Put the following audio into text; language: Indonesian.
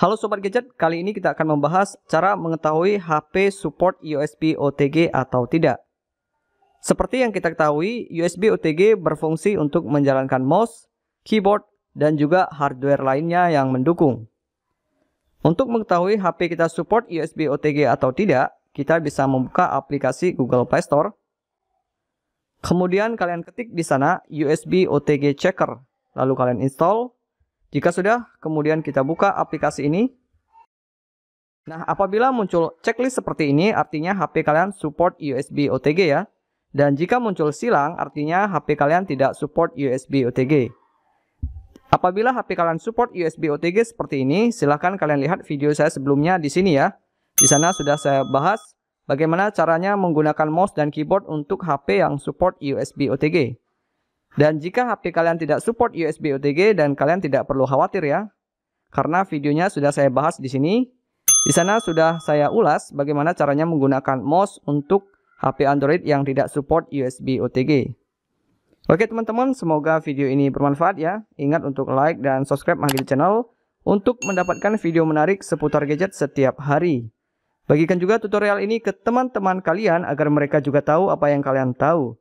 Halo Sobat Gadget, kali ini kita akan membahas cara mengetahui HP support USB OTG atau tidak. Seperti yang kita ketahui, USB OTG berfungsi untuk menjalankan mouse, keyboard, dan juga hardware lainnya yang mendukung. Untuk mengetahui HP kita support USB OTG atau tidak, kita bisa membuka aplikasi Google Play Store. Kemudian kalian ketik di sana USB OTG Checker, lalu kalian install. Jika sudah, kemudian kita buka aplikasi ini. Nah, apabila muncul checklist seperti ini, artinya HP kalian support USB OTG ya. Dan jika muncul silang, artinya HP kalian tidak support USB OTG. Apabila HP kalian support USB OTG seperti ini, silahkan kalian lihat video saya sebelumnya di sini ya. Di sana sudah saya bahas bagaimana caranya menggunakan mouse dan keyboard untuk HP yang support USB OTG. Dan jika HP kalian tidak support USB OTG dan kalian tidak perlu khawatir ya, karena videonya sudah saya bahas di sini. Di sana sudah saya ulas bagaimana caranya menggunakan mouse untuk HP Android yang tidak support USB OTG. Oke teman-teman, semoga video ini bermanfaat ya. Ingat untuk like dan subscribe Manggil Channel untuk mendapatkan video menarik seputar gadget setiap hari. Bagikan juga tutorial ini ke teman-teman kalian agar mereka juga tahu apa yang kalian tahu.